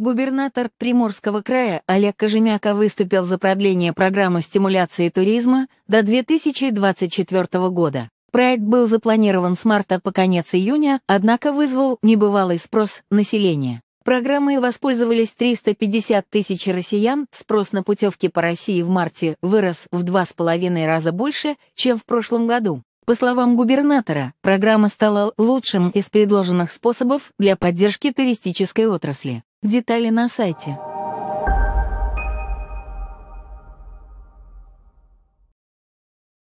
Губернатор Приморского края Олег Кожемяка выступил за продление программы стимуляции туризма до 2024 года. Проект был запланирован с марта по конец июня, однако вызвал небывалый спрос населения. Программой воспользовались 350 тысяч россиян, спрос на путевки по России в марте вырос в два с половиной раза больше, чем в прошлом году. По словам губернатора, программа стала лучшим из предложенных способов для поддержки туристической отрасли. Детали на сайте.